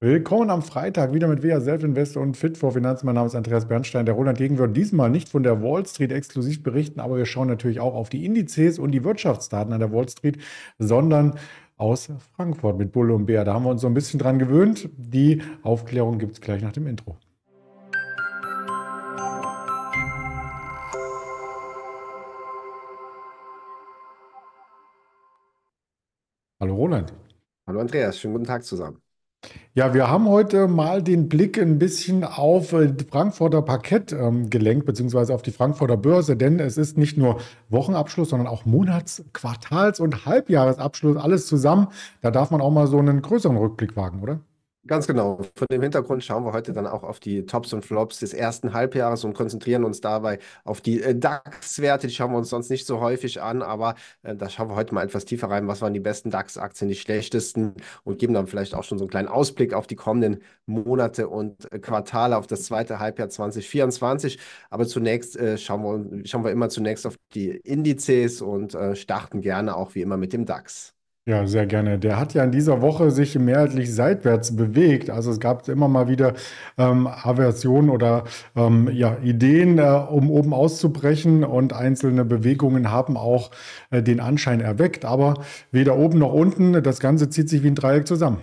Willkommen am Freitag wieder mit WEA self Invest und Fit for Finanzen. Mein Name ist Andreas Bernstein. Der Roland Gegen wird diesmal nicht von der Wall Street exklusiv berichten, aber wir schauen natürlich auch auf die Indizes und die Wirtschaftsdaten an der Wall Street, sondern aus Frankfurt mit Bulle und Bär. Da haben wir uns so ein bisschen dran gewöhnt. Die Aufklärung gibt es gleich nach dem Intro. Hallo Roland. Hallo Andreas, schönen guten Tag zusammen. Ja, wir haben heute mal den Blick ein bisschen auf äh, Frankfurter Parkett ähm, gelenkt, beziehungsweise auf die Frankfurter Börse, denn es ist nicht nur Wochenabschluss, sondern auch Monats-, Quartals- und Halbjahresabschluss, alles zusammen. Da darf man auch mal so einen größeren Rückblick wagen, oder? Ganz genau. Von dem Hintergrund schauen wir heute dann auch auf die Tops und Flops des ersten Halbjahres und konzentrieren uns dabei auf die äh, DAX-Werte. Die schauen wir uns sonst nicht so häufig an, aber äh, da schauen wir heute mal etwas tiefer rein. Was waren die besten DAX-Aktien, die schlechtesten und geben dann vielleicht auch schon so einen kleinen Ausblick auf die kommenden Monate und äh, Quartale, auf das zweite Halbjahr 2024. Aber zunächst äh, schauen, wir, schauen wir immer zunächst auf die Indizes und äh, starten gerne auch wie immer mit dem DAX. Ja, sehr gerne. Der hat ja in dieser Woche sich mehrheitlich seitwärts bewegt. Also es gab immer mal wieder ähm, Aversionen oder ähm, ja, Ideen, äh, um oben auszubrechen und einzelne Bewegungen haben auch äh, den Anschein erweckt. Aber weder oben noch unten, das Ganze zieht sich wie ein Dreieck zusammen.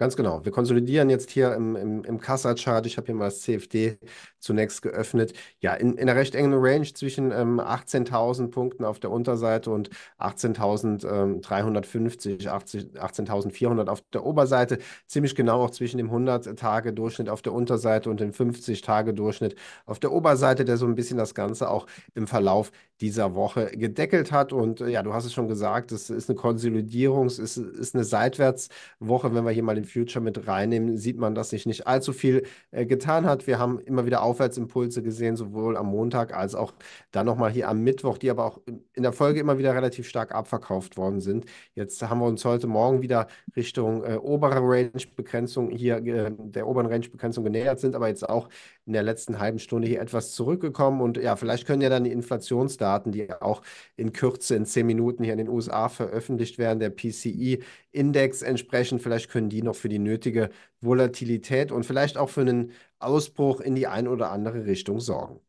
Ganz genau. Wir konsolidieren jetzt hier im, im, im Kassa-Chart. Ich habe hier mal das CFD zunächst geöffnet. Ja, in, in einer recht engen Range zwischen ähm, 18.000 Punkten auf der Unterseite und 18.350, 18.400 ähm, auf der Oberseite. Ziemlich genau auch zwischen dem 100-Tage-Durchschnitt auf der Unterseite und dem 50-Tage-Durchschnitt auf der Oberseite, der so ein bisschen das Ganze auch im Verlauf dieser Woche gedeckelt hat. Und äh, ja, du hast es schon gesagt, es ist eine Konsolidierung, es ist, ist eine Seitwärtswoche. Wenn wir hier mal den Future mit reinnehmen, sieht man, dass sich nicht allzu viel äh, getan hat. Wir haben immer wieder Aufwärtsimpulse gesehen, sowohl am Montag als auch dann nochmal hier am Mittwoch, die aber auch in der Folge immer wieder relativ stark abverkauft worden sind. Jetzt haben wir uns heute Morgen wieder Richtung äh, obere Range-Begrenzung hier, äh, der oberen Range-Begrenzung genähert sind, aber jetzt auch in der letzten halben Stunde hier etwas zurückgekommen. Und ja, vielleicht können ja dann die Inflationsdaten Daten, die auch in Kürze in zehn Minuten hier in den USA veröffentlicht werden, der PCI-Index entsprechend. Vielleicht können die noch für die nötige Volatilität und vielleicht auch für einen Ausbruch in die eine oder andere Richtung sorgen.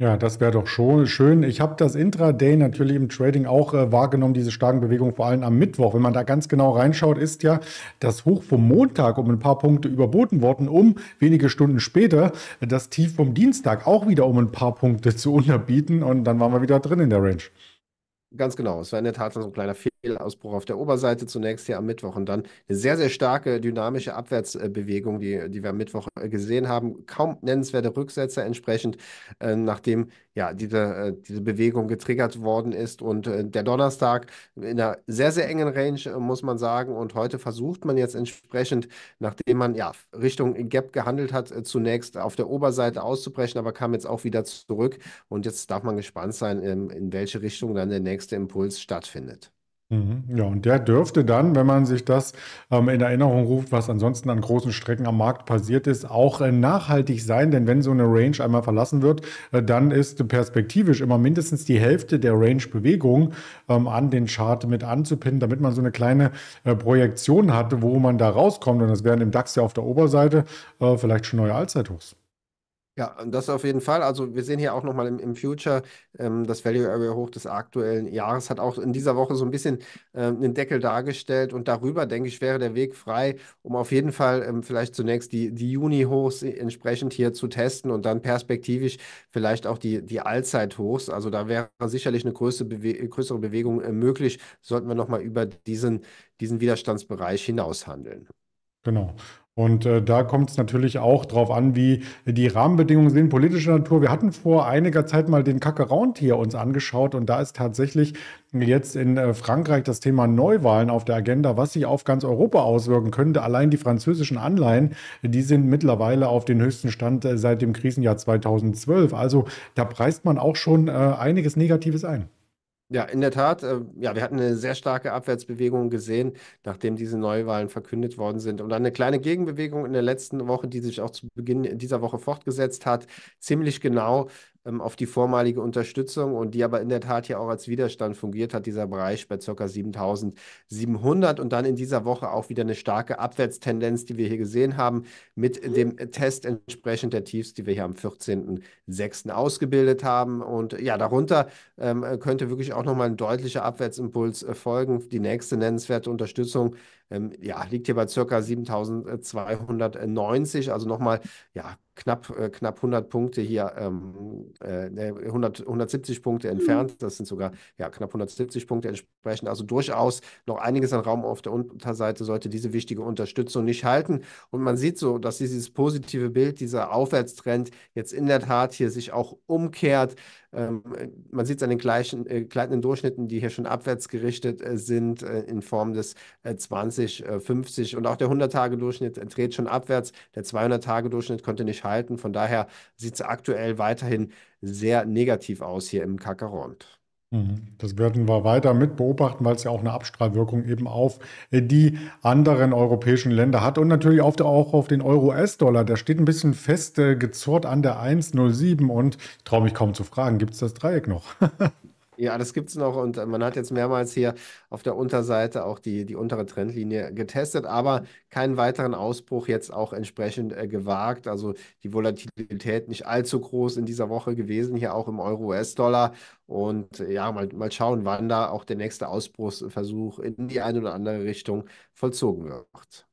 Ja, das wäre doch schon schön. Ich habe das Intraday natürlich im Trading auch äh, wahrgenommen, diese starken Bewegungen, vor allem am Mittwoch. Wenn man da ganz genau reinschaut, ist ja das Hoch vom Montag um ein paar Punkte überboten worden, um wenige Stunden später das Tief vom Dienstag auch wieder um ein paar Punkte zu unterbieten. Und dann waren wir wieder drin in der Range. Ganz genau. Es war in der Tat so ein kleiner Fehler. Fehlausbruch auf der Oberseite zunächst hier am Mittwoch und dann eine sehr, sehr starke dynamische Abwärtsbewegung, die, die wir am Mittwoch äh, gesehen haben. Kaum nennenswerte Rücksätze entsprechend, äh, nachdem ja diese, äh, diese Bewegung getriggert worden ist. Und äh, der Donnerstag in einer sehr, sehr engen Range, äh, muss man sagen. Und heute versucht man jetzt entsprechend, nachdem man ja Richtung Gap gehandelt hat, äh, zunächst auf der Oberseite auszubrechen, aber kam jetzt auch wieder zurück. Und jetzt darf man gespannt sein, in, ähm, in welche Richtung dann der nächste Impuls stattfindet. Mhm. Ja, und der dürfte dann, wenn man sich das ähm, in Erinnerung ruft, was ansonsten an großen Strecken am Markt passiert ist, auch äh, nachhaltig sein. Denn wenn so eine Range einmal verlassen wird, äh, dann ist perspektivisch immer mindestens die Hälfte der Range-Bewegung ähm, an den Chart mit anzupinnen, damit man so eine kleine äh, Projektion hat, wo man da rauskommt. Und das wären im DAX ja auf der Oberseite äh, vielleicht schon neue Allzeithochs. Ja, das auf jeden Fall. Also wir sehen hier auch nochmal im, im Future, ähm, das Value Area Hoch des aktuellen Jahres hat auch in dieser Woche so ein bisschen ähm, den Deckel dargestellt und darüber, denke ich, wäre der Weg frei, um auf jeden Fall ähm, vielleicht zunächst die, die Juni-Hochs entsprechend hier zu testen und dann perspektivisch vielleicht auch die, die Allzeit-Hochs. Also da wäre sicherlich eine größere, Bewe größere Bewegung äh, möglich, sollten wir nochmal über diesen, diesen Widerstandsbereich hinaus handeln. Genau. Und äh, da kommt es natürlich auch darauf an, wie die Rahmenbedingungen sind, politischer Natur. Wir hatten vor einiger Zeit mal den Kackeraund hier uns angeschaut und da ist tatsächlich jetzt in äh, Frankreich das Thema Neuwahlen auf der Agenda, was sich auf ganz Europa auswirken könnte. Allein die französischen Anleihen, die sind mittlerweile auf den höchsten Stand äh, seit dem Krisenjahr 2012. Also da preist man auch schon äh, einiges Negatives ein. Ja, in der Tat. Äh, ja, wir hatten eine sehr starke Abwärtsbewegung gesehen, nachdem diese Neuwahlen verkündet worden sind. Und dann eine kleine Gegenbewegung in der letzten Woche, die sich auch zu Beginn dieser Woche fortgesetzt hat. Ziemlich genau ähm, auf die vormalige Unterstützung und die aber in der Tat ja auch als Widerstand fungiert hat, dieser Bereich bei ca. 7700 und dann in dieser Woche auch wieder eine starke Abwärtstendenz, die wir hier gesehen haben, mit mhm. dem Test entsprechend der Tiefs, die wir hier am 14.06. ausgebildet haben. Und ja, darunter ähm, könnte wirklich auch nochmal ein deutlicher Abwärtsimpuls äh, folgen. Die nächste nennenswerte Unterstützung ähm, ja, liegt hier bei ca. 7290, also nochmal ja, knapp, äh, knapp 100 Punkte hier, ähm, äh, 100, ne, 170 Punkte mhm. entfernt. Das sind sogar ja, knapp 170 Punkte entsprechend. Also durchaus noch einiges an Raum auf der Unterseite sollte diese wichtige Unterstützung nicht halten. Und man sieht so, dass dieses positive Bild, dieser Aufwärtstrend jetzt in der Tat hier sich auch umkehrt. Ähm, man sieht es an den gleichen, äh, gleitenden Durchschnitten, die hier schon abwärts gerichtet äh, sind, äh, in Form des 20, äh, 50 äh, und auch der 100-Tage-Durchschnitt dreht schon abwärts. Der 200-Tage-Durchschnitt konnte nicht halten entscheiden. Von daher sieht es aktuell weiterhin sehr negativ aus hier im Kakerond. Mhm. Das werden wir weiter mit beobachten, weil es ja auch eine Abstrahlwirkung eben auf die anderen europäischen Länder hat und natürlich auch auf den Euro-US-Dollar. Der steht ein bisschen fest äh, gezurrt an der 1,07 und traue mich kaum zu fragen, gibt es das Dreieck noch? Ja, das gibt es noch und äh, man hat jetzt mehrmals hier auf der Unterseite auch die, die untere Trendlinie getestet, aber keinen weiteren Ausbruch jetzt auch entsprechend äh, gewagt. Also die Volatilität nicht allzu groß in dieser Woche gewesen, hier auch im Euro-US-Dollar. Und äh, ja, mal, mal schauen, wann da auch der nächste Ausbruchsversuch in die eine oder andere Richtung vollzogen wird.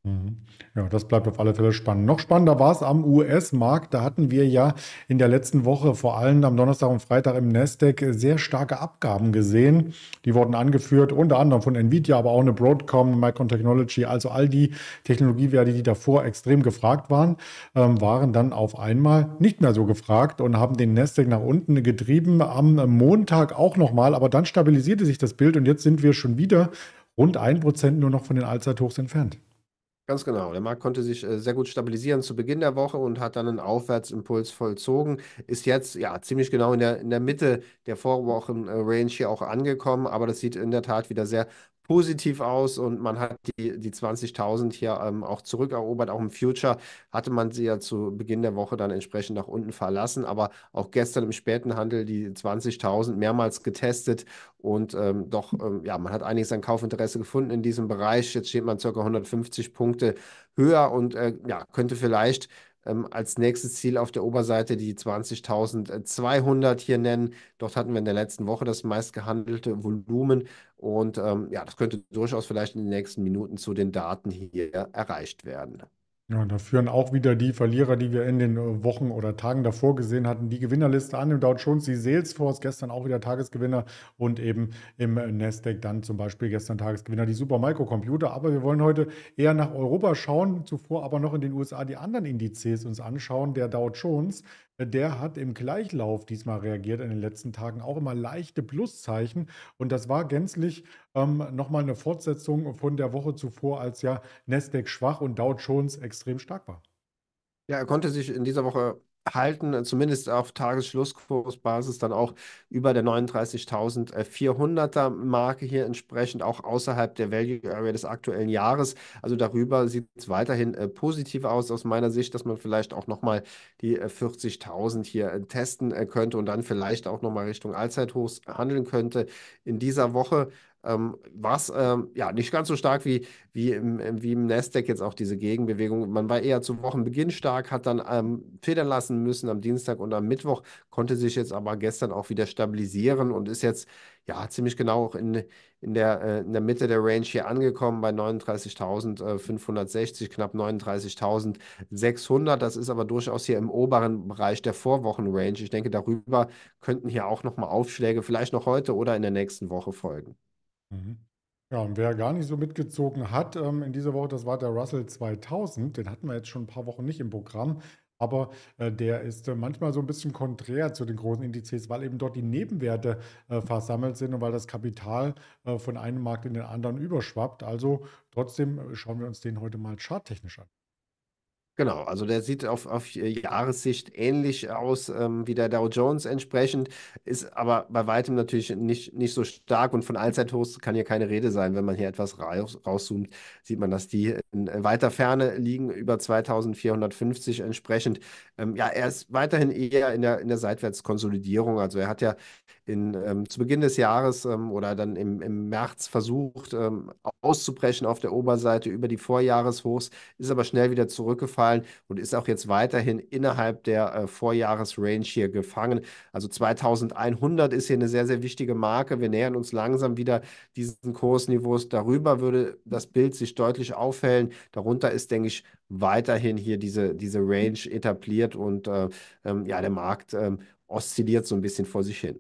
Mhm. Ja, das bleibt auf alle Fälle spannend. Noch spannender war es am US-Markt. Da hatten wir ja in der letzten Woche, vor allem am Donnerstag und Freitag im Nasdaq, äh, sehr starke Ab Abgaben gesehen. Die wurden angeführt unter anderem von Nvidia, aber auch eine Broadcom, Micron Technology, also all die Technologiewerte, die davor extrem gefragt waren, ähm, waren dann auf einmal nicht mehr so gefragt und haben den Nasdaq nach unten getrieben. Am Montag auch nochmal, aber dann stabilisierte sich das Bild und jetzt sind wir schon wieder rund 1% nur noch von den Allzeithochs entfernt. Ganz genau. Der Markt konnte sich äh, sehr gut stabilisieren zu Beginn der Woche und hat dann einen Aufwärtsimpuls vollzogen. Ist jetzt ja ziemlich genau in der, in der Mitte der Vorwochenrange äh, hier auch angekommen, aber das sieht in der Tat wieder sehr positiv aus und man hat die, die 20.000 hier ähm, auch zurückerobert. Auch im Future hatte man sie ja zu Beginn der Woche dann entsprechend nach unten verlassen, aber auch gestern im späten Handel die 20.000 mehrmals getestet und ähm, doch, mhm. ähm, ja, man hat einiges an Kaufinteresse gefunden in diesem Bereich. Jetzt steht man ca. 150 Punkte höher und äh, ja, könnte vielleicht ähm, als nächstes Ziel auf der Oberseite die 20.200 äh, hier nennen. Dort hatten wir in der letzten Woche das meistgehandelte Volumen. Und ähm, ja, das könnte durchaus vielleicht in den nächsten Minuten zu den Daten hier erreicht werden. Ja, da führen auch wieder die Verlierer, die wir in den äh, Wochen oder Tagen davor gesehen hatten, die Gewinnerliste an. Im Dow Jones, die Salesforce gestern auch wieder Tagesgewinner und eben im äh, Nasdaq dann zum Beispiel gestern Tagesgewinner die Super Microcomputer. Aber wir wollen heute eher nach Europa schauen, zuvor aber noch in den USA die anderen Indizes uns anschauen. Der Dow Jones, der hat im Gleichlauf diesmal reagiert in den letzten Tagen. Auch immer leichte Pluszeichen. Und das war gänzlich ähm, nochmal eine Fortsetzung von der Woche zuvor, als ja Nasdaq schwach und Dow Jones extrem stark war. Ja, er konnte sich in dieser Woche halten, zumindest auf Tagesschlusskursbasis, dann auch über der 39.400er Marke hier entsprechend, auch außerhalb der Value Area des aktuellen Jahres. Also darüber sieht es weiterhin äh, positiv aus aus meiner Sicht, dass man vielleicht auch nochmal die äh, 40.000 hier äh, testen äh, könnte und dann vielleicht auch nochmal Richtung Allzeithochs handeln könnte. In dieser Woche ähm, war es ähm, ja nicht ganz so stark wie, wie, im, äh, wie im Nasdaq jetzt auch diese Gegenbewegung. Man war eher zu Wochenbeginn stark, hat dann ähm, federn lassen müssen am Dienstag und am Mittwoch, konnte sich jetzt aber gestern auch wieder stabilisieren und ist jetzt ja ziemlich genau auch in, in, der, äh, in der Mitte der Range hier angekommen bei 39.560, knapp 39.600. Das ist aber durchaus hier im oberen Bereich der Vorwochenrange. Ich denke, darüber könnten hier auch nochmal Aufschläge vielleicht noch heute oder in der nächsten Woche folgen. Mhm. Ja, und wer gar nicht so mitgezogen hat ähm, in dieser Woche, das war der Russell 2000. Den hatten wir jetzt schon ein paar Wochen nicht im Programm. Aber äh, der ist äh, manchmal so ein bisschen konträr zu den großen Indizes, weil eben dort die Nebenwerte äh, versammelt sind und weil das Kapital äh, von einem Markt in den anderen überschwappt. Also trotzdem äh, schauen wir uns den heute mal charttechnisch an. Genau, also der sieht auf, auf Jahressicht ähnlich aus ähm, wie der Dow Jones entsprechend, ist aber bei weitem natürlich nicht, nicht so stark und von Allzeithochs kann hier keine Rede sein. Wenn man hier etwas raus, rauszoomt, sieht man, dass die in weiter Ferne liegen, über 2450 entsprechend. Ähm, ja, er ist weiterhin eher in der, in der Seitwärtskonsolidierung, also er hat ja in, ähm, zu Beginn des Jahres ähm, oder dann im, im März versucht, ähm, auszubrechen auf der Oberseite über die Vorjahreshochs, ist aber schnell wieder zurückgefallen und ist auch jetzt weiterhin innerhalb der äh, Vorjahresrange hier gefangen. Also 2100 ist hier eine sehr, sehr wichtige Marke. Wir nähern uns langsam wieder diesen Kursniveaus. Darüber würde das Bild sich deutlich aufhellen. Darunter ist, denke ich, weiterhin hier diese, diese Range etabliert und äh, ähm, ja, der Markt ähm, oszilliert so ein bisschen vor sich hin.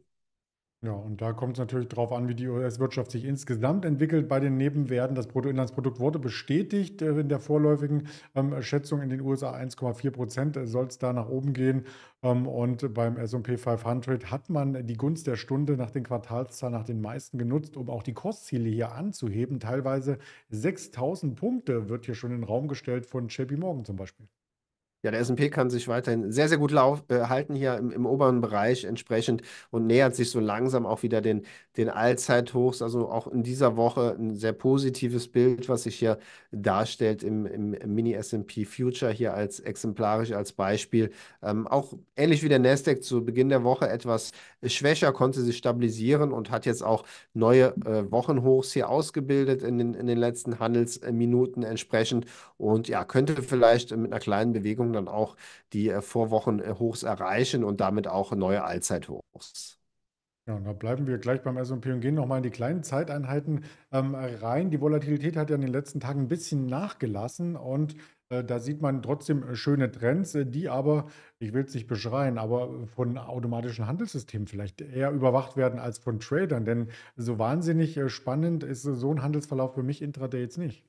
Ja, und da kommt es natürlich darauf an, wie die US-Wirtschaft sich insgesamt entwickelt. Bei den Nebenwerten, das Bruttoinlandsprodukt wurde bestätigt äh, in der vorläufigen ähm, Schätzung in den USA 1,4 Prozent soll es da nach oben gehen. Ähm, und beim SP 500 hat man die Gunst der Stunde nach den Quartalszahlen nach den meisten genutzt, um auch die Kostziele hier anzuheben. Teilweise 6000 Punkte wird hier schon in den Raum gestellt von JP Morgan zum Beispiel. Ja, der S&P kann sich weiterhin sehr, sehr gut lauf, äh, halten hier im, im, oberen Bereich entsprechend und nähert sich so langsam auch wieder den den Allzeithochs. Also auch in dieser Woche ein sehr positives Bild, was sich hier darstellt im, im Mini SP Future hier als exemplarisch als Beispiel. Ähm, auch ähnlich wie der Nasdaq zu Beginn der Woche etwas schwächer, konnte sich stabilisieren und hat jetzt auch neue äh, Wochenhochs hier ausgebildet in den, in den letzten Handelsminuten entsprechend und ja, könnte vielleicht mit einer kleinen Bewegung dann auch die äh, Vorwochenhochs erreichen und damit auch neue Allzeithochs. Ja, und da bleiben wir gleich beim S&P und gehen nochmal in die kleinen Zeiteinheiten ähm, rein. Die Volatilität hat ja in den letzten Tagen ein bisschen nachgelassen und äh, da sieht man trotzdem äh, schöne Trends, äh, die aber, ich will es nicht beschreien, aber von automatischen Handelssystemen vielleicht eher überwacht werden als von Tradern. Denn so wahnsinnig spannend ist so ein Handelsverlauf für mich intraday jetzt nicht.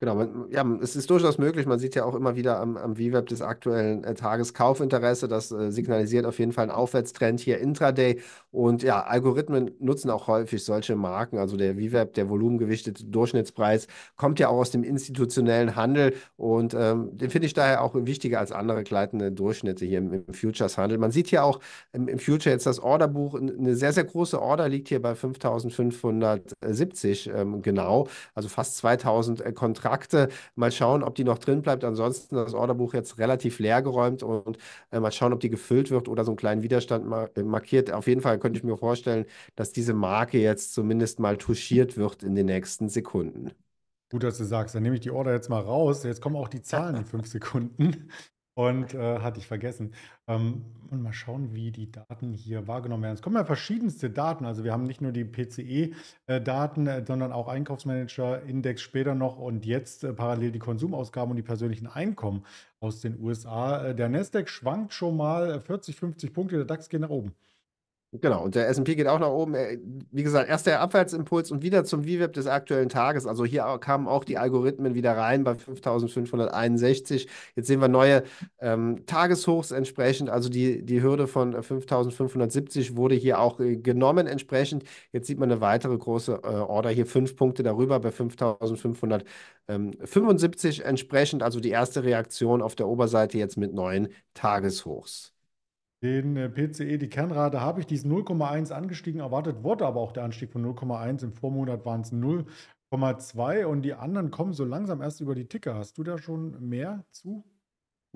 Genau, man, ja, es ist durchaus möglich. Man sieht ja auch immer wieder am, am VWAP des aktuellen äh, Tageskaufinteresse. Das äh, signalisiert auf jeden Fall einen Aufwärtstrend hier intraday. Und ja, Algorithmen nutzen auch häufig solche Marken. Also der VWAP, der volumengewichtete Durchschnittspreis, kommt ja auch aus dem institutionellen Handel. Und ähm, den finde ich daher auch wichtiger als andere gleitende Durchschnitte hier im, im Futures-Handel. Man sieht hier auch im, im Future jetzt das Orderbuch. Eine sehr, sehr große Order liegt hier bei 5570 ähm, genau. Also fast 2000 äh, Kontrakte. Kontrakte. Mal schauen, ob die noch drin bleibt. Ansonsten das Orderbuch jetzt relativ leer geräumt und äh, mal schauen, ob die gefüllt wird oder so einen kleinen Widerstand äh, markiert. Auf jeden Fall könnte ich mir vorstellen, dass diese Marke jetzt zumindest mal touchiert wird in den nächsten Sekunden. Gut, dass du sagst, dann nehme ich die Order jetzt mal raus. Jetzt kommen auch die Zahlen in fünf Sekunden und äh, hatte ich vergessen. Ähm, und mal schauen, wie die Daten hier wahrgenommen werden. Es kommen ja verschiedenste Daten. Also wir haben nicht nur die PCE-Daten, äh, äh, sondern auch Einkaufsmanager-Index später noch und jetzt äh, parallel die Konsumausgaben und die persönlichen Einkommen aus den USA. Äh, der Nasdaq schwankt schon mal 40, äh, 50 Punkte, der DAX geht nach oben. Genau, und der S&P geht auch nach oben. Äh, wie gesagt, erst der Abwärtsimpuls und wieder zum VWAP des aktuellen Tages. Also hier kamen auch die Algorithmen wieder rein bei 5.561. Jetzt sehen wir neue ähm, Tageshochs entsprechend. Also die, die Hürde von 5.570 äh, wurde hier auch äh, genommen entsprechend. Jetzt sieht man eine weitere große äh, Order hier, fünf Punkte darüber bei 5.575 entsprechend. Also die erste Reaktion auf der Oberseite jetzt mit neuen Tageshochs. Den äh, PCE, die Kernrate habe ich, die ist 0,1 angestiegen. Erwartet wurde aber auch der Anstieg von 0,1. Im Vormonat waren es 0,2 und die anderen kommen so langsam erst über die Ticker. Hast du da schon mehr zu?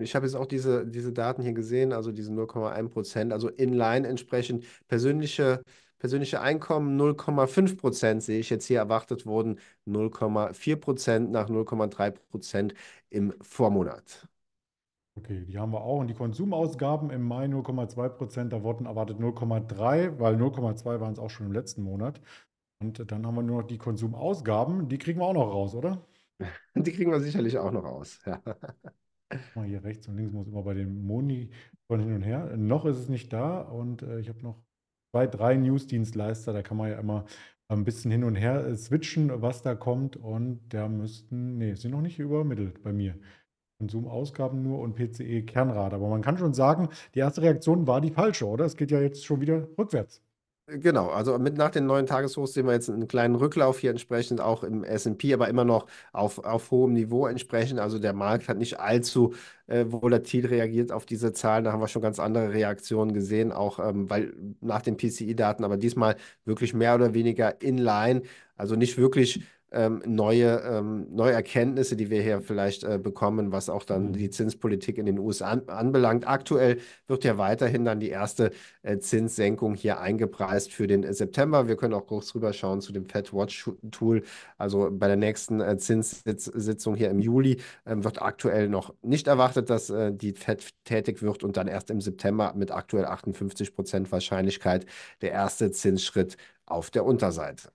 Ich habe jetzt auch diese, diese Daten hier gesehen, also diese 0,1 Prozent, also inline entsprechend. Persönliche, persönliche Einkommen 0,5 Prozent sehe ich jetzt hier erwartet wurden, 0,4 Prozent nach 0,3 Prozent im Vormonat. Okay, die haben wir auch. Und die Konsumausgaben im Mai 0,2%, Prozent, da wurden erwartet 0,3, weil 0,2 waren es auch schon im letzten Monat. Und dann haben wir nur noch die Konsumausgaben, die kriegen wir auch noch raus, oder? Die kriegen wir sicherlich auch noch raus, ja. Mal hier rechts und links muss immer bei dem Moni von hin und her. Noch ist es nicht da und äh, ich habe noch zwei, drei Newsdienstleister, da kann man ja immer ein bisschen hin und her äh, switchen, was da kommt und da müssten, nee, sind noch nicht übermittelt bei mir. Konsumausgaben nur und pce kernrad Aber man kann schon sagen, die erste Reaktion war die falsche, oder? Es geht ja jetzt schon wieder rückwärts. Genau, also mit nach den neuen Tageshochs sehen wir jetzt einen kleinen Rücklauf hier entsprechend auch im S&P, aber immer noch auf, auf hohem Niveau entsprechend. Also der Markt hat nicht allzu äh, volatil reagiert auf diese Zahlen. Da haben wir schon ganz andere Reaktionen gesehen, auch ähm, weil nach den PCI-Daten, aber diesmal wirklich mehr oder weniger in line, also nicht wirklich ähm, neue, ähm, neue Erkenntnisse, die wir hier vielleicht äh, bekommen, was auch dann mhm. die Zinspolitik in den USA an, anbelangt. Aktuell wird ja weiterhin dann die erste äh, Zinssenkung hier eingepreist für den äh, September. Wir können auch kurz rüberschauen zu dem Fed Watch Tool. Also bei der nächsten äh, Zinssitzung hier im Juli ähm, wird aktuell noch nicht erwartet, dass äh, die Fed tätig wird und dann erst im September mit aktuell 58 Prozent Wahrscheinlichkeit der erste Zinsschritt auf der Unterseite.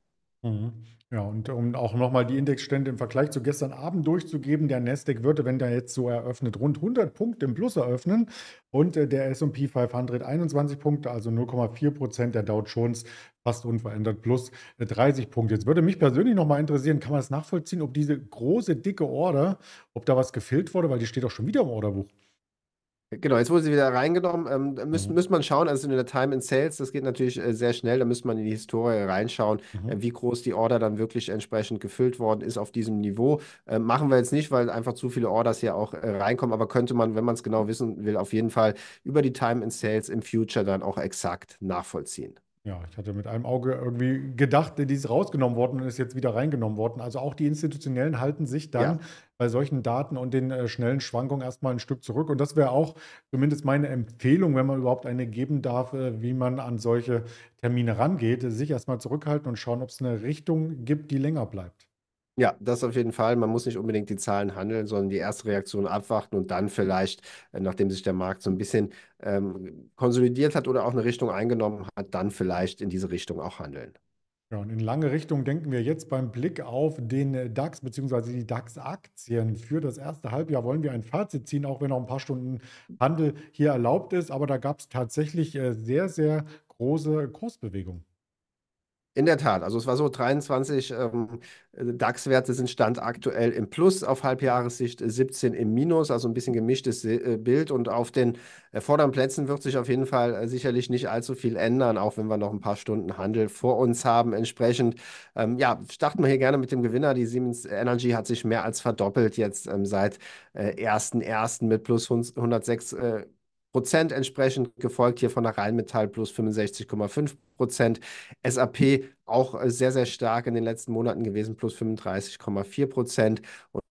Mhm. Ja, und um auch nochmal die Indexstände im Vergleich zu gestern Abend durchzugeben, der Nasdaq würde, wenn der jetzt so eröffnet, rund 100 Punkte im Plus eröffnen und äh, der S&P 500 21 Punkte, also 0,4 Prozent, der Dow Jones fast unverändert plus 30 äh, Punkte. Jetzt würde mich persönlich nochmal interessieren, kann man es nachvollziehen, ob diese große, dicke Order, ob da was gefehlt wurde, weil die steht auch schon wieder im Orderbuch. Genau, jetzt wurde sie wieder reingenommen. Ähm, da müssen, mhm. müssen man schauen, also in der Time in Sales, das geht natürlich äh, sehr schnell, da müsste man in die Historie reinschauen, mhm. äh, wie groß die Order dann wirklich entsprechend gefüllt worden ist auf diesem Niveau. Äh, machen wir jetzt nicht, weil einfach zu viele Orders hier auch äh, reinkommen, aber könnte man, wenn man es genau wissen will, auf jeden Fall über die Time in Sales im Future dann auch exakt nachvollziehen. Ja, ich hatte mit einem Auge irgendwie gedacht, die ist rausgenommen worden und ist jetzt wieder reingenommen worden. Also auch die Institutionellen halten sich dann ja. bei solchen Daten und den äh, schnellen Schwankungen erstmal ein Stück zurück. Und das wäre auch zumindest meine Empfehlung, wenn man überhaupt eine geben darf, äh, wie man an solche Termine rangeht, sich erstmal zurückhalten und schauen, ob es eine Richtung gibt, die länger bleibt. Ja, das auf jeden Fall. Man muss nicht unbedingt die Zahlen handeln, sondern die erste Reaktion abwarten und dann vielleicht, äh, nachdem sich der Markt so ein bisschen ähm, konsolidiert hat oder auch eine Richtung eingenommen hat, dann vielleicht in diese Richtung auch handeln. Ja, und in lange Richtung denken wir jetzt beim Blick auf den DAX bzw. die DAX-Aktien. Für das erste Halbjahr wollen wir ein Fazit ziehen, auch wenn noch ein paar Stunden Handel hier erlaubt ist. Aber da gab es tatsächlich äh, sehr, sehr große Kursbewegungen. In der Tat, also es war so, 23 ähm, DAX-Werte sind Stand aktuell im Plus, auf Halbjahressicht 17 äh, im Minus, also ein bisschen gemischtes äh, Bild. Und auf den äh, vorderen Plätzen wird sich auf jeden Fall sicherlich nicht allzu viel ändern, auch wenn wir noch ein paar Stunden Handel vor uns haben. Entsprechend, ähm, ja, starten wir hier gerne mit dem Gewinner. Die Siemens Energy hat sich mehr als verdoppelt jetzt ähm, seit äh, 1.1. mit plus 106. Äh, Prozent entsprechend, gefolgt hier von der Rheinmetall plus 65,5 Prozent. SAP auch äh, sehr, sehr stark in den letzten Monaten gewesen, plus 35,4 Prozent.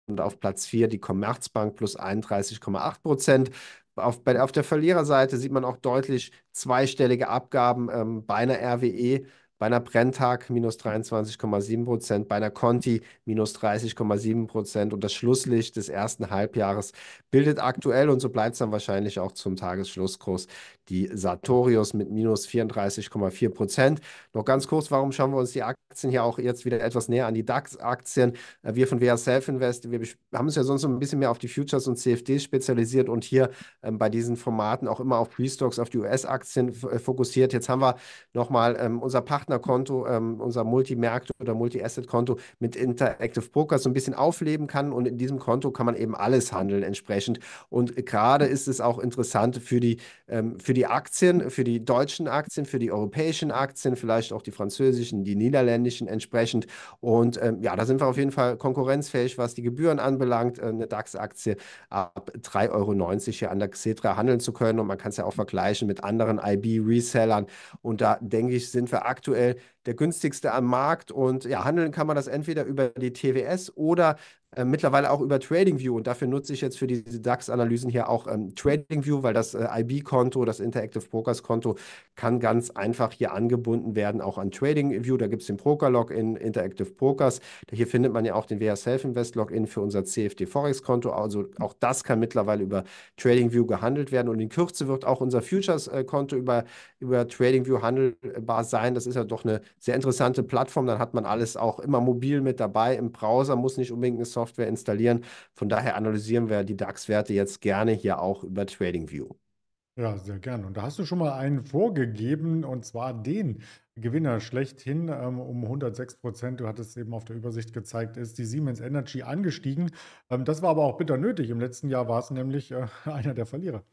Und auf Platz 4 die Commerzbank plus 31,8 Prozent. Auf, bei, auf der Verliererseite sieht man auch deutlich zweistellige Abgaben ähm, bei einer RWE bei einer Brenntag minus 23,7 Prozent, bei einer Conti minus 30,7 Prozent und das Schlusslicht des ersten Halbjahres bildet aktuell und so bleibt es dann wahrscheinlich auch zum Tagesschlusskurs die Sartorius mit minus 34,4 Prozent. Noch ganz kurz, warum schauen wir uns die Aktien hier auch jetzt wieder etwas näher an die DAX-Aktien? Äh, wir von WR Self Invest, wir haben uns ja sonst ein bisschen mehr auf die Futures und CFDs spezialisiert und hier ähm, bei diesen Formaten auch immer auf Pre-Stocks, auf die US-Aktien äh, fokussiert. Jetzt haben wir nochmal ähm, unser Partner Partnerkonto, ähm, unser Multimärkte oder Multi-Asset-Konto mit Interactive Brokers so ein bisschen aufleben kann. Und in diesem Konto kann man eben alles handeln entsprechend. Und gerade ist es auch interessant für die, ähm, für die Aktien, für die deutschen Aktien, für die europäischen Aktien, vielleicht auch die französischen, die niederländischen entsprechend. Und ähm, ja, da sind wir auf jeden Fall konkurrenzfähig, was die Gebühren anbelangt. Äh, eine DAX-Aktie ab 3,90 Euro hier an der Xetra handeln zu können. Und man kann es ja auch vergleichen mit anderen IB-Resellern. Und da denke ich, sind wir aktuell and der günstigste am Markt. Und ja, handeln kann man das entweder über die TWS oder äh, mittlerweile auch über TradingView. Und dafür nutze ich jetzt für diese DAX-Analysen hier auch ähm, TradingView, weil das äh, IB-Konto, das Interactive Brokers-Konto, kann ganz einfach hier angebunden werden, auch an TradingView. Da gibt es den Broker-Login, Interactive Brokers. Hier findet man ja auch den WH Self-Invest-Login für unser CFD-Forex-Konto. Also auch das kann mittlerweile über TradingView gehandelt werden. Und in Kürze wird auch unser Futures-Konto äh, über, über TradingView handelbar sein. Das ist ja doch eine sehr interessante Plattform. Dann hat man alles auch immer mobil mit dabei im Browser, muss nicht unbedingt eine Software installieren. Von daher analysieren wir die DAX-Werte jetzt gerne hier auch über TradingView. Ja, sehr gerne. Und da hast du schon mal einen vorgegeben, und zwar den Gewinner schlechthin ähm, um 106 Prozent. Du hattest eben auf der Übersicht gezeigt, ist die Siemens Energy angestiegen. Ähm, das war aber auch bitter nötig. Im letzten Jahr war es nämlich äh, einer der Verlierer.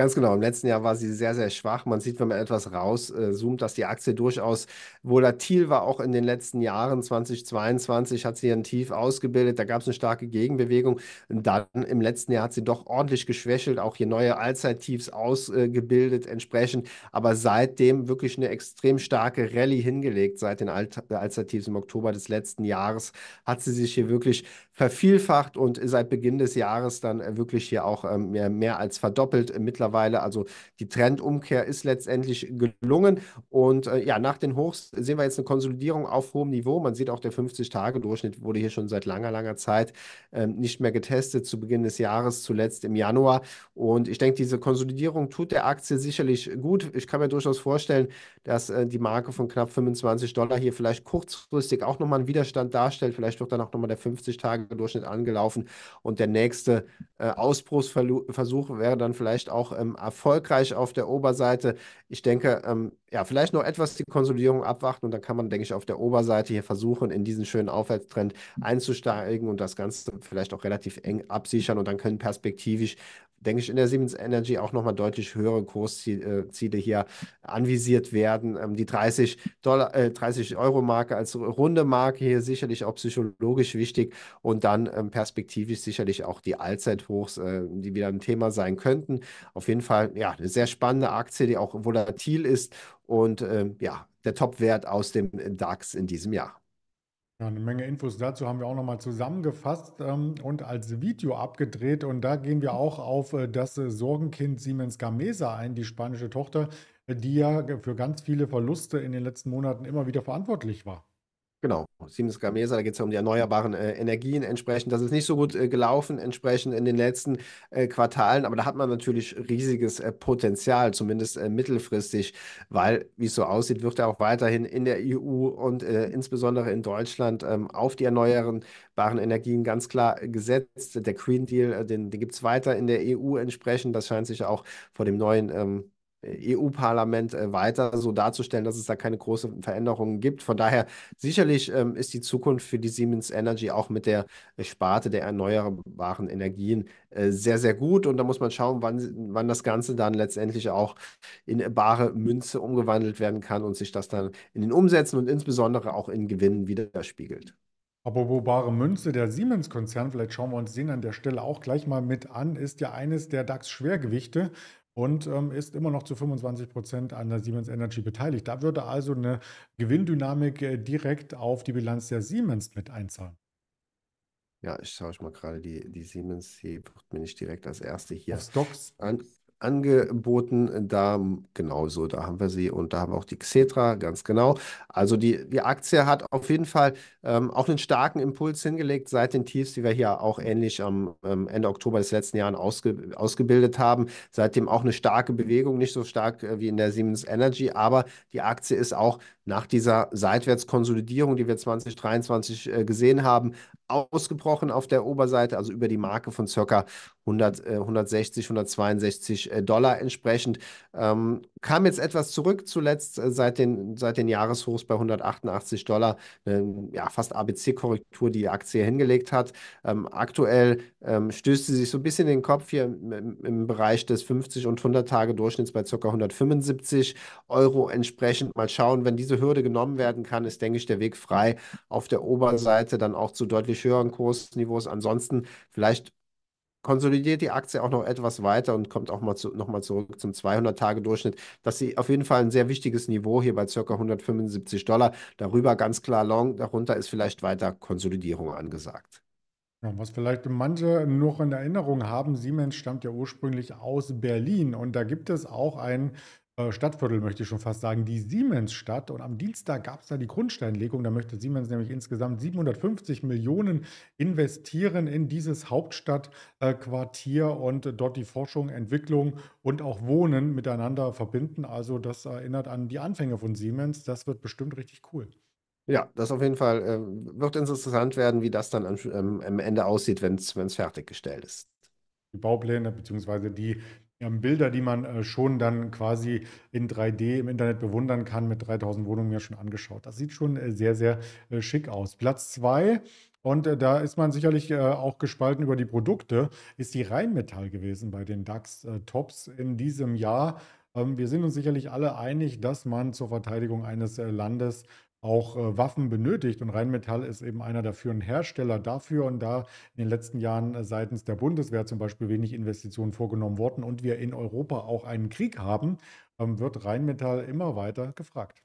Ganz genau. Im letzten Jahr war sie sehr, sehr schwach. Man sieht, wenn man etwas rauszoomt, äh, dass die Aktie durchaus volatil war. Auch in den letzten Jahren, 2022, hat sie ihren Tief ausgebildet. Da gab es eine starke Gegenbewegung. Und dann im letzten Jahr hat sie doch ordentlich geschwächelt, auch hier neue Allzeittiefs ausgebildet äh, entsprechend. Aber seitdem wirklich eine extrem starke Rallye hingelegt. Seit den All Allzeittiefs im Oktober des letzten Jahres hat sie sich hier wirklich vervielfacht und seit Beginn des Jahres dann äh, wirklich hier auch ähm, mehr, mehr, als verdoppelt äh, mittlerweile. Also die Trendumkehr ist letztendlich gelungen. Und äh, ja, nach den Hochs sehen wir jetzt eine Konsolidierung auf hohem Niveau. Man sieht auch, der 50-Tage-Durchschnitt wurde hier schon seit langer, langer Zeit ähm, nicht mehr getestet, zu Beginn des Jahres, zuletzt im Januar. Und ich denke, diese Konsolidierung tut der Aktie sicherlich gut. Ich kann mir durchaus vorstellen, dass die Marke von knapp 25 Dollar hier vielleicht kurzfristig auch nochmal einen Widerstand darstellt. Vielleicht wird dann auch nochmal der 50 Tage Durchschnitt angelaufen. Und der nächste äh, Ausbruchsversuch wäre dann vielleicht auch ähm, erfolgreich auf der Oberseite. Ich denke, ähm, ja, vielleicht noch etwas die Konsolidierung abwarten und dann kann man, denke ich, auf der Oberseite hier versuchen, in diesen schönen Aufwärtstrend einzusteigen und das Ganze vielleicht auch relativ eng absichern und dann können perspektivisch, denke ich, in der Siemens Energy auch nochmal deutlich höhere Kursziele hier anvisiert werden. Ähm, die 30 Dollar, äh, 30 Euro Marke als runde Marke hier sicherlich auch psychologisch wichtig und dann ähm, perspektivisch sicherlich auch die Allzeithochs, äh, die wieder ein Thema sein könnten. Auf jeden Fall, ja, eine sehr spannende Aktie, die auch volatil ist und ähm, ja, der Top-Wert aus dem DAX in diesem Jahr. Ja, eine Menge Infos dazu haben wir auch nochmal zusammengefasst ähm, und als Video abgedreht. Und da gehen wir auch auf äh, das Sorgenkind Siemens Gamesa ein, die spanische Tochter, die ja für ganz viele Verluste in den letzten Monaten immer wieder verantwortlich war. Siemens Gamesa, da geht es ja um die erneuerbaren äh, Energien entsprechend. Das ist nicht so gut äh, gelaufen entsprechend in den letzten äh, Quartalen, aber da hat man natürlich riesiges äh, Potenzial, zumindest äh, mittelfristig, weil, wie es so aussieht, wird ja auch weiterhin in der EU und äh, insbesondere in Deutschland ähm, auf die erneuerbaren Energien ganz klar gesetzt. Der Green Deal, den, den gibt es weiter in der EU entsprechend. Das scheint sich auch vor dem neuen ähm, äh, EU-Parlament äh, weiter so darzustellen, dass es da keine großen Veränderungen gibt. Von daher sicherlich ähm, ist die Zukunft für die Siemens Energy auch mit der äh, Sparte der erneuerbaren Energien äh, sehr, sehr gut. Und da muss man schauen, wann, wann das Ganze dann letztendlich auch in bare Münze umgewandelt werden kann und sich das dann in den Umsätzen und insbesondere auch in Gewinnen widerspiegelt. Apropos bare Münze, der Siemens-Konzern, vielleicht schauen wir uns den an der Stelle auch gleich mal mit an, ist ja eines der DAX-Schwergewichte und ähm, ist immer noch zu 25 Prozent an der Siemens Energy beteiligt. Da würde also eine Gewinndynamik äh, direkt auf die Bilanz der Siemens mit einzahlen. Ja, ich schaue ich mal gerade die, die Siemens, die wird mir nicht direkt als erste hier. Auf Stocks? An angeboten. Äh, da hm, genauso, da haben wir sie und da haben wir auch die Xetra, ganz genau. Also die, die Aktie hat auf jeden Fall ähm, auch einen starken Impuls hingelegt seit den Tiefs, die wir hier auch ähnlich am ähm, Ende Oktober des letzten Jahres ausge, ausgebildet haben. Seitdem auch eine starke Bewegung, nicht so stark äh, wie in der Siemens Energy, aber die Aktie ist auch nach dieser Seitwärtskonsolidierung, die wir 2023 äh, gesehen haben, ausgebrochen auf der Oberseite, also über die Marke von circa 100, äh, 160, 162 äh, Dollar entsprechend. Ähm, kam jetzt etwas zurück, zuletzt äh, seit, den, seit den Jahreshochs bei 188 Dollar. ja, fast ABC-Korrektur, die die Aktie hingelegt hat. Ähm, aktuell ähm, stößt sie sich so ein bisschen in den Kopf hier im, im Bereich des 50- und 100-Tage-Durchschnitts bei circa 175 Euro entsprechend. Mal schauen, wenn diese Hürde genommen werden kann, ist, denke ich, der Weg frei auf der Oberseite dann auch zu deutlich höheren Kursniveaus. Ansonsten vielleicht konsolidiert die Aktie auch noch etwas weiter und kommt auch mal zu, nochmal zurück zum 200-Tage-Durchschnitt. Das ist auf jeden Fall ein sehr wichtiges Niveau hier bei circa 175 Dollar. Darüber ganz klar Long, darunter ist vielleicht weiter Konsolidierung angesagt. was vielleicht manche noch in Erinnerung haben, Siemens stammt ja ursprünglich aus Berlin und da gibt es auch ein äh, Stadtviertel, möchte ich schon fast sagen, die Siemensstadt. Und am Dienstag gab es da die Grundsteinlegung. Da möchte Siemens nämlich insgesamt 750 Millionen investieren in dieses Hauptstadtquartier und dort die Forschung, Entwicklung und auch Wohnen miteinander verbinden. Also das erinnert an die Anfänge von Siemens. Das wird bestimmt richtig cool. Ja, das auf jeden Fall äh, wird interessant werden, wie das dann am, ähm, am Ende aussieht, wenn es fertiggestellt ist. Die Baupläne bzw. die wir haben Bilder, die man äh, schon dann quasi in 3D im Internet bewundern kann, mit 3000 Wohnungen ja schon angeschaut. Das sieht schon äh, sehr, sehr äh, schick aus. Platz zwei und da ist man sicherlich auch gespalten über die Produkte, ist die Rheinmetall gewesen bei den DAX-Tops in diesem Jahr. Ähm, wir sind uns sicherlich alle einig, dass man zur Verteidigung eines Landes auch äh, Waffen benötigt. Und Rheinmetall ist eben einer der führenden Hersteller dafür. Und da in den letzten Jahren äh, seitens der Bundeswehr zum Beispiel wenig Investitionen vorgenommen wurden und wir in Europa auch einen Krieg haben, ähm, wird Rheinmetall immer weiter gefragt.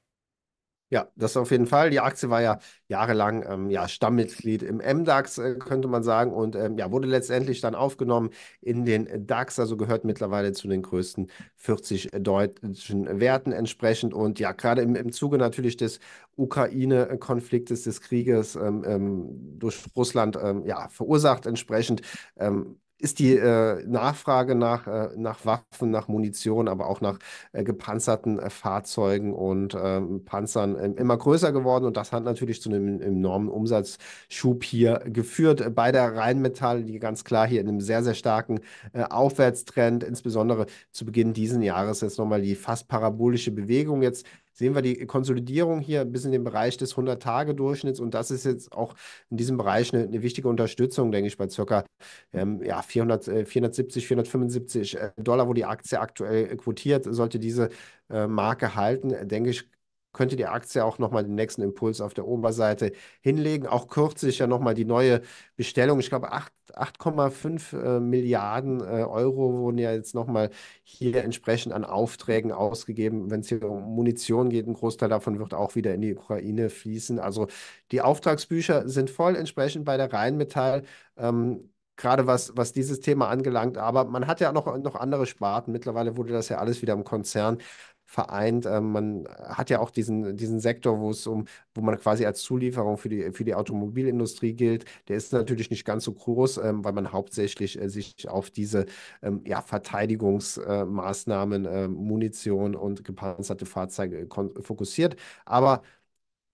Ja, das auf jeden Fall. Die Aktie war ja jahrelang ähm, ja, Stammmitglied im MDAX, äh, könnte man sagen, und ähm, ja, wurde letztendlich dann aufgenommen in den DAX, also gehört mittlerweile zu den größten 40 deutschen Werten entsprechend. Und ja, gerade im, im Zuge natürlich des Ukraine-Konfliktes, des Krieges ähm, ähm durch Russland ähm, ja, verursacht entsprechend, ähm, ist die äh, Nachfrage nach, äh, nach Waffen, nach Munition, aber auch nach äh, gepanzerten äh, Fahrzeugen und ähm, Panzern ähm, immer größer geworden. Und das hat natürlich zu einem enormen Umsatzschub hier geführt. Äh, bei der Rheinmetall, die ganz klar hier in einem sehr, sehr starken äh, Aufwärtstrend, insbesondere zu Beginn dieses Jahres jetzt nochmal die fast parabolische Bewegung jetzt sehen wir die Konsolidierung hier bis in den Bereich des 100-Tage-Durchschnitts und das ist jetzt auch in diesem Bereich eine, eine wichtige Unterstützung, denke ich, bei ca. ähm, ja, 400, 470, 475 Dollar, wo die Aktie aktuell quotiert, sollte diese äh, Marke halten, denke ich, könnte die Aktie auch nochmal den nächsten Impuls auf der Oberseite hinlegen. Auch kürzlich ja nochmal die neue Bestellung. Ich glaube, 8,5 äh, Milliarden äh, Euro wurden ja jetzt nochmal hier entsprechend an Aufträgen ausgegeben. Wenn es hier um Munition geht, ein Großteil davon wird auch wieder in die Ukraine fließen. Also die Auftragsbücher sind voll entsprechend bei der Rheinmetall. Ähm, gerade was, was dieses Thema angelangt. Aber man hat ja noch, noch andere Sparten. Mittlerweile wurde das ja alles wieder im Konzern vereint. Ähm, man hat ja auch diesen, diesen Sektor, wo es um, wo man quasi als Zulieferung für die, für die Automobilindustrie gilt. Der ist natürlich nicht ganz so groß, ähm, weil man hauptsächlich äh, sich auf diese ähm, ja, Verteidigungsmaßnahmen, äh, Munition und gepanzerte Fahrzeuge fokussiert. Aber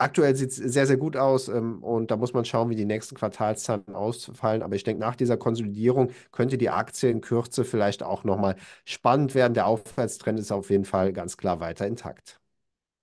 aktuell sieht es sehr, sehr gut aus ähm, und da muss man schauen, wie die nächsten Quartalszahlen ausfallen. Aber ich denke, nach dieser Konsolidierung könnte die Aktie in Kürze vielleicht auch nochmal spannend werden. Der Aufwärtstrend ist auf jeden Fall ganz klar weiter intakt.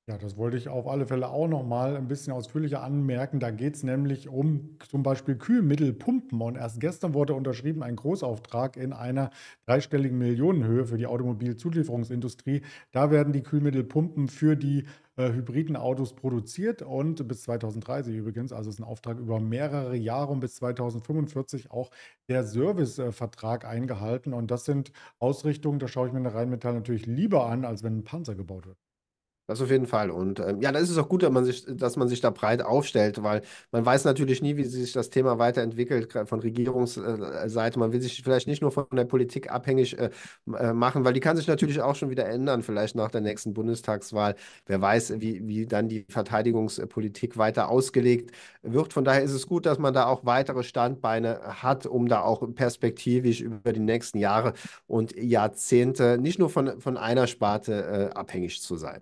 Ja, das wollte ich auf alle Fälle auch nochmal ein bisschen ausführlicher anmerken. Da geht es nämlich um zum Beispiel Kühlmittelpumpen. Und erst gestern wurde unterschrieben ein Großauftrag in einer dreistelligen Millionenhöhe für die Automobilzulieferungsindustrie. Da werden die Kühlmittelpumpen für die äh, hybriden Autos produziert und bis 2030 übrigens, also ist ein Auftrag über mehrere Jahre und bis 2045 auch der Servicevertrag eingehalten. Und das sind Ausrichtungen, da schaue ich mir eine Rheinmetall natürlich lieber an, als wenn ein Panzer gebaut wird. Das auf jeden Fall. Und ähm, ja, da ist es auch gut, dass man, sich, dass man sich da breit aufstellt, weil man weiß natürlich nie, wie sich das Thema weiterentwickelt von Regierungsseite. Man will sich vielleicht nicht nur von der Politik abhängig äh, äh, machen, weil die kann sich natürlich auch schon wieder ändern, vielleicht nach der nächsten Bundestagswahl. Wer weiß, wie, wie dann die Verteidigungspolitik weiter ausgelegt wird. Von daher ist es gut, dass man da auch weitere Standbeine hat, um da auch perspektivisch über die nächsten Jahre und Jahrzehnte nicht nur von, von einer Sparte äh, abhängig zu sein.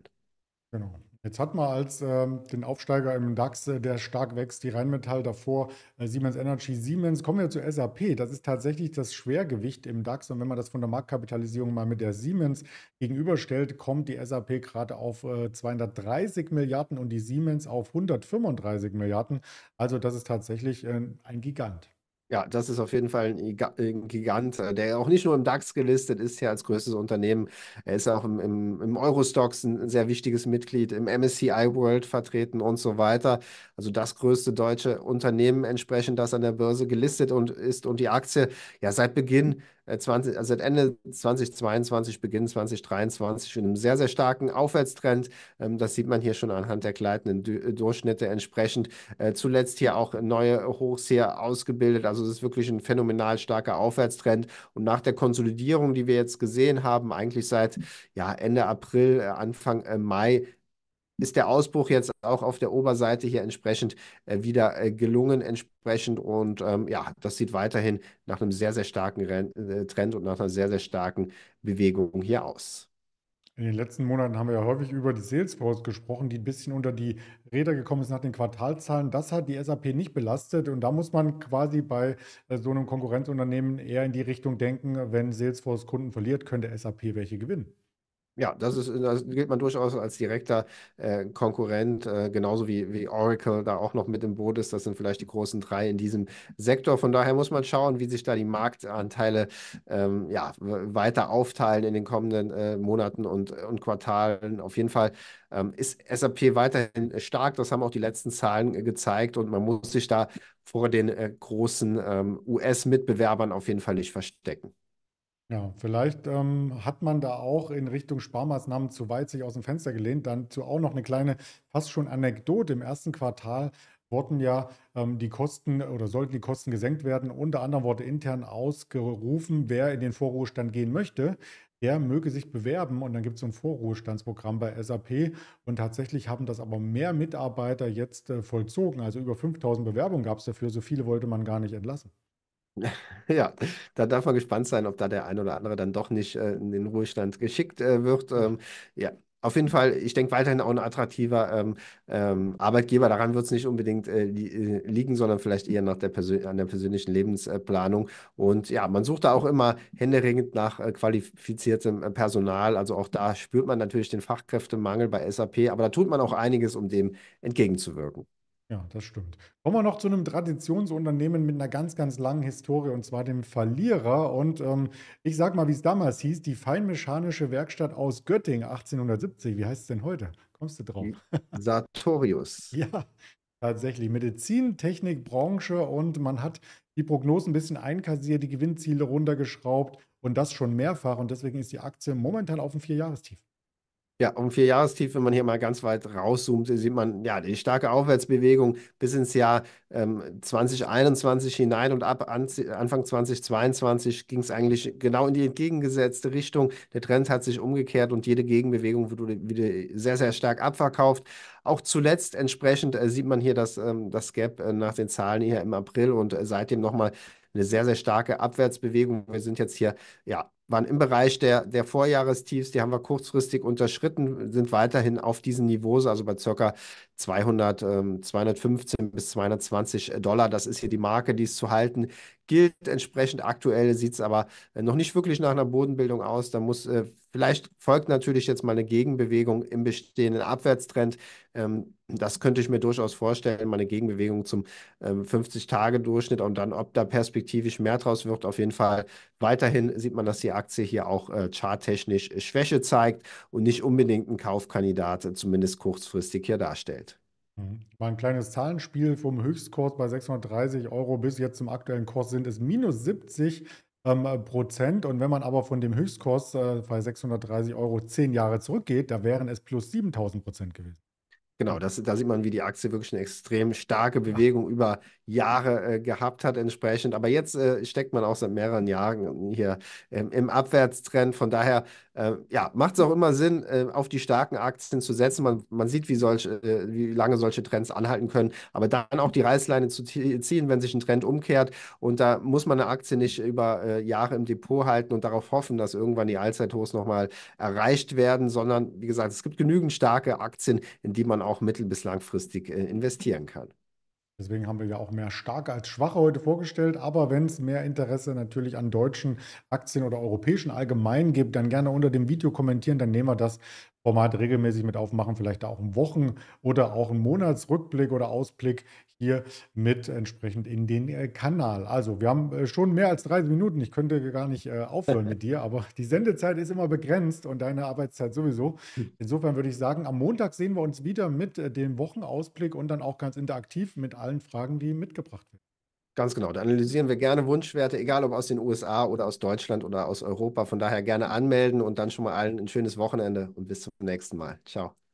Genau. Jetzt hat man als ähm, den Aufsteiger im DAX, äh, der stark wächst, die Rheinmetall davor, äh, Siemens Energy, Siemens. Kommen wir zu SAP. Das ist tatsächlich das Schwergewicht im DAX. Und wenn man das von der Marktkapitalisierung mal mit der Siemens gegenüberstellt, kommt die SAP gerade auf äh, 230 Milliarden und die Siemens auf 135 Milliarden. Also das ist tatsächlich äh, ein Gigant. Ja, das ist auf jeden Fall ein Gigant, äh, der auch nicht nur im DAX gelistet ist, hier als größtes Unternehmen. Er ist auch im, im, im Eurostox ein sehr wichtiges Mitglied, im MSCI World vertreten und so weiter. Also das größte deutsche Unternehmen entsprechend, das an der Börse gelistet und ist und die Aktie ja seit Beginn 20, äh, also seit Ende 2022, Beginn 2023 in einem sehr, sehr starken Aufwärtstrend. Ähm, das sieht man hier schon anhand der gleitenden äh, Durchschnitte entsprechend. Äh, zuletzt hier auch neue Hochs hier ausgebildet. Also es ist wirklich ein phänomenal starker Aufwärtstrend. Und nach der Konsolidierung, die wir jetzt gesehen haben, eigentlich seit ja, Ende April, Anfang Mai, ist der Ausbruch jetzt auch auf der Oberseite hier entsprechend äh, wieder äh, gelungen entsprechend und ähm, ja, das sieht weiterhin nach einem sehr, sehr starken Ren äh, Trend und nach einer sehr, sehr starken Bewegung hier aus. In den letzten Monaten haben wir ja häufig über die Salesforce gesprochen, die ein bisschen unter die Räder gekommen ist nach den Quartalzahlen. Das hat die SAP nicht belastet und da muss man quasi bei äh, so einem Konkurrenzunternehmen eher in die Richtung denken, wenn Salesforce Kunden verliert, könnte SAP welche gewinnen. Ja, das ist, das gilt man durchaus als direkter äh, Konkurrent, äh, genauso wie, wie Oracle da auch noch mit im Boot ist. Das sind vielleicht die großen drei in diesem Sektor. Von daher muss man schauen, wie sich da die Marktanteile ähm, ja, weiter aufteilen in den kommenden äh, Monaten und, und Quartalen. Auf jeden Fall ähm, ist SAP weiterhin stark. Das haben auch die letzten Zahlen gezeigt und man muss sich da vor den äh, großen ähm, US-Mitbewerbern auf jeden Fall nicht verstecken. Ja, vielleicht ähm, hat man da auch in Richtung Sparmaßnahmen zu weit sich aus dem Fenster gelehnt. Dann zu auch noch eine kleine, fast schon Anekdote. Im ersten Quartal wurden ja ähm, die Kosten oder sollten die Kosten gesenkt werden. Unter anderem wurde intern ausgerufen, wer in den Vorruhestand gehen möchte, der möge sich bewerben. Und dann gibt es so ein Vorruhestandsprogramm bei SAP. Und tatsächlich haben das aber mehr Mitarbeiter jetzt äh, vollzogen. Also über 5000 Bewerbungen gab es dafür. So viele wollte man gar nicht entlassen. Ja, da darf man gespannt sein, ob da der ein oder andere dann doch nicht äh, in den Ruhestand geschickt äh, wird. Ähm, ja, auf jeden Fall, ich denke weiterhin auch ein attraktiver ähm, ähm, Arbeitgeber. Daran wird es nicht unbedingt äh, li äh, liegen, sondern vielleicht eher nach der an der persönlichen Lebensplanung. Und ja, man sucht da auch immer händeringend nach äh, qualifiziertem äh, Personal. Also auch da spürt man natürlich den Fachkräftemangel bei SAP, aber da tut man auch einiges, um dem entgegenzuwirken. Ja, das stimmt. Kommen wir noch zu einem Traditionsunternehmen mit einer ganz, ganz langen Historie und zwar dem Verlierer. Und ähm, ich sag mal, wie es damals hieß, die feinmechanische Werkstatt aus Göttingen 1870. Wie heißt es denn heute? Kommst du drauf? Sartorius. ja, tatsächlich. Medizin, Technik, Branche und man hat die Prognosen ein bisschen einkassiert, die Gewinnziele runtergeschraubt und das schon mehrfach. Und deswegen ist die Aktie momentan auf dem Vierjahrestief. Ja, um vier Jahrestief, wenn man hier mal ganz weit rauszoomt, sieht man ja die starke Aufwärtsbewegung bis ins Jahr ähm, 2021 hinein und ab an, Anfang 2022 ging es eigentlich genau in die entgegengesetzte Richtung. Der Trend hat sich umgekehrt und jede Gegenbewegung wurde wieder sehr, sehr stark abverkauft. Auch zuletzt entsprechend äh, sieht man hier das, ähm, das Gap äh, nach den Zahlen hier im April und äh, seitdem nochmal eine sehr, sehr starke Abwärtsbewegung. Wir sind jetzt hier ja waren im Bereich der, der Vorjahrestiefs, die haben wir kurzfristig unterschritten, sind weiterhin auf diesen Niveaus, also bei circa 200, 215 ähm, bis 220 äh, Dollar. Das ist hier die Marke, die es zu halten gilt. Entsprechend aktuell sieht es aber äh, noch nicht wirklich nach einer Bodenbildung aus. Da muss äh, vielleicht folgt natürlich jetzt mal eine Gegenbewegung im bestehenden Abwärtstrend. Ähm, das könnte ich mir durchaus vorstellen, mal eine Gegenbewegung zum 50-Tage-Durchschnitt ähm, und dann, ob da perspektivisch mehr draus wird, auf jeden Fall. Weiterhin sieht man, dass die Aktie hier auch charttechnisch Schwäche zeigt und nicht unbedingt ein Kaufkandidat, zumindest kurzfristig hier darstellt. Mhm. ein kleines Zahlenspiel vom Höchstkurs bei 630 Euro bis jetzt zum aktuellen Kurs sind es minus 70 ähm, Prozent. Und wenn man aber von dem Höchstkurs äh, bei 630 Euro zehn Jahre zurückgeht, da wären es plus 7000 Prozent gewesen. Genau, das, da sieht man, wie die Aktie wirklich eine extrem starke Bewegung ja. über Jahre äh, gehabt hat entsprechend. Aber jetzt äh, steckt man auch seit mehreren Jahren hier ähm, im Abwärtstrend. Von daher äh, ja, macht es auch immer Sinn, äh, auf die starken Aktien zu setzen. Man, man sieht, wie, solche, äh, wie lange solche Trends anhalten können, aber dann auch die Reißleine zu ziehen, wenn sich ein Trend umkehrt. Und da muss man eine Aktie nicht über äh, Jahre im Depot halten und darauf hoffen, dass irgendwann die Allzeithochs nochmal erreicht werden, sondern wie gesagt, es gibt genügend starke Aktien, in die man auch mittel- bis langfristig äh, investieren kann. Deswegen haben wir ja auch mehr starke als schwache heute vorgestellt. Aber wenn es mehr Interesse natürlich an deutschen Aktien oder europäischen allgemein gibt, dann gerne unter dem Video kommentieren. Dann nehmen wir das Format regelmäßig mit auf, machen vielleicht auch einen Wochen- oder auch einen Monatsrückblick oder Ausblick hier mit entsprechend in den äh, Kanal. Also wir haben äh, schon mehr als 30 Minuten. Ich könnte gar nicht äh, aufhören mit dir, aber die Sendezeit ist immer begrenzt und deine Arbeitszeit sowieso. Hm. Insofern würde ich sagen, am Montag sehen wir uns wieder mit dem Wochenausblick und dann auch ganz interaktiv mit allen Fragen, die mitgebracht werden. Ganz genau. Da analysieren wir gerne Wunschwerte, egal ob aus den USA oder aus Deutschland oder aus Europa. Von daher gerne anmelden und dann schon mal allen ein schönes Wochenende und bis zum nächsten Mal. Ciao.